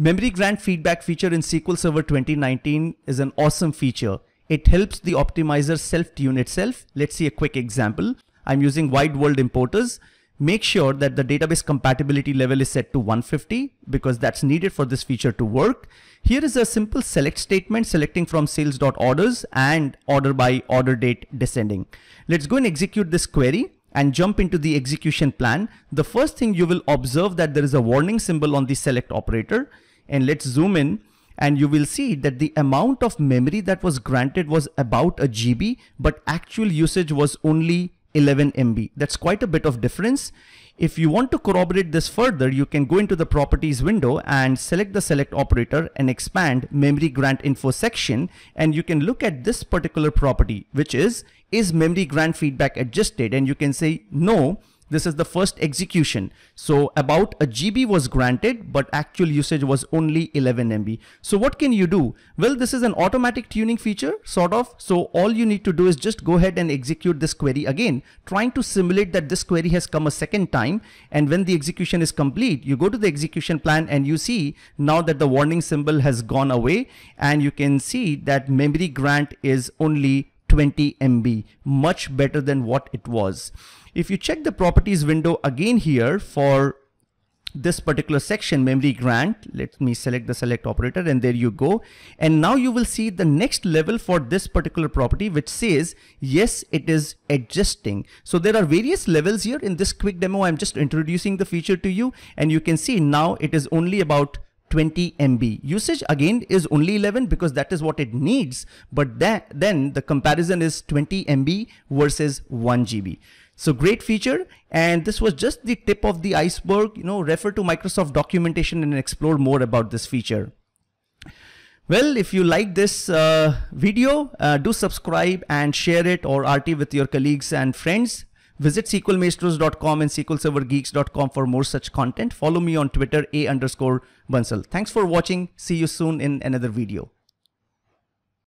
Memory grant feedback feature in SQL Server 2019 is an awesome feature. It helps the optimizer self-tune itself. Let's see a quick example. I'm using wide world importers. Make sure that the database compatibility level is set to 150 because that's needed for this feature to work. Here is a simple select statement selecting from sales.orders and order by order date descending. Let's go and execute this query and jump into the execution plan. The first thing you will observe that there is a warning symbol on the select operator and let's zoom in and you will see that the amount of memory that was granted was about a GB, but actual usage was only 11 MB. That's quite a bit of difference. If you want to corroborate this further, you can go into the properties window and select the select operator and expand memory grant info section. And you can look at this particular property, which is, is memory grant feedback adjusted? And you can say no, this is the first execution. So about a GB was granted, but actual usage was only 11 MB. So what can you do? Well, this is an automatic tuning feature sort of. So all you need to do is just go ahead and execute this query again, trying to simulate that this query has come a second time. And when the execution is complete, you go to the execution plan and you see now that the warning symbol has gone away and you can see that memory grant is only 20 MB, much better than what it was. If you check the properties window again here for this particular section memory grant let me select the select operator and there you go and now you will see the next level for this particular property which says yes it is adjusting so there are various levels here in this quick demo i'm just introducing the feature to you and you can see now it is only about 20 MB. Usage again is only 11 because that is what it needs. But that, then the comparison is 20 MB versus 1 GB. So great feature. And this was just the tip of the iceberg. You know, refer to Microsoft documentation and explore more about this feature. Well, if you like this uh, video, uh, do subscribe and share it or RT with your colleagues and friends. Visit SQLmaestros.com and SQLServerGeeks.com for more such content. Follow me on Twitter, A underscore Bansal. Thanks for watching. See you soon in another video.